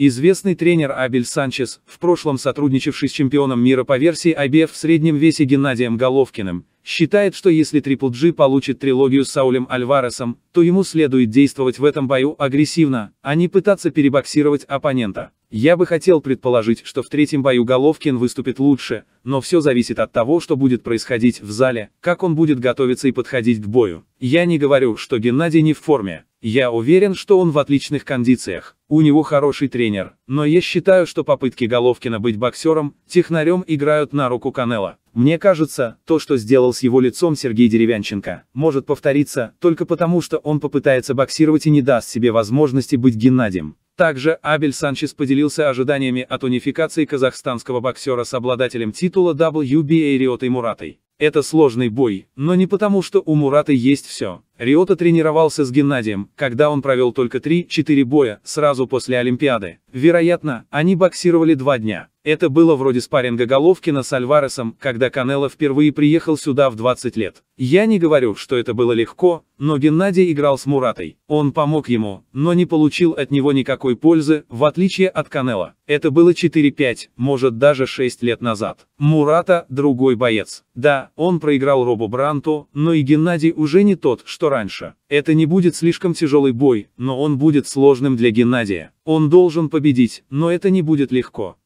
Известный тренер Абель Санчес, в прошлом сотрудничавший с чемпионом мира по версии IBF в среднем весе Геннадием Головкиным, считает, что если Triple G получит трилогию с Саулем Альваресом, то ему следует действовать в этом бою агрессивно, а не пытаться перебоксировать оппонента. Я бы хотел предположить, что в третьем бою Головкин выступит лучше, но все зависит от того, что будет происходить в зале, как он будет готовиться и подходить к бою. Я не говорю, что Геннадий не в форме, я уверен, что он в отличных кондициях, у него хороший тренер, но я считаю, что попытки Головкина быть боксером, технарем играют на руку Канела. Мне кажется, то, что сделал с его лицом Сергей Деревянченко, может повториться, только потому что он попытается боксировать и не даст себе возможности быть Геннадием. Также Абель Санчес поделился ожиданиями от унификации казахстанского боксера с обладателем титула WBA Риотой Муратой. Это сложный бой, но не потому, что у Мурата есть все. Риота тренировался с Геннадием, когда он провел только 3-4 боя, сразу после Олимпиады. Вероятно, они боксировали два дня. Это было вроде спарринга Головкина с Альваресом, когда Канело впервые приехал сюда в 20 лет. Я не говорю, что это было легко, но Геннадий играл с Муратой. Он помог ему, но не получил от него никакой пользы, в отличие от Канело. Это было 4-5, может даже 6 лет назад. Мурата – другой боец. Да, он проиграл Робу Бранту, но и Геннадий уже не тот, что раньше. Это не будет слишком тяжелый бой, но он будет сложным для Геннадия. Он должен победить, но это не будет легко.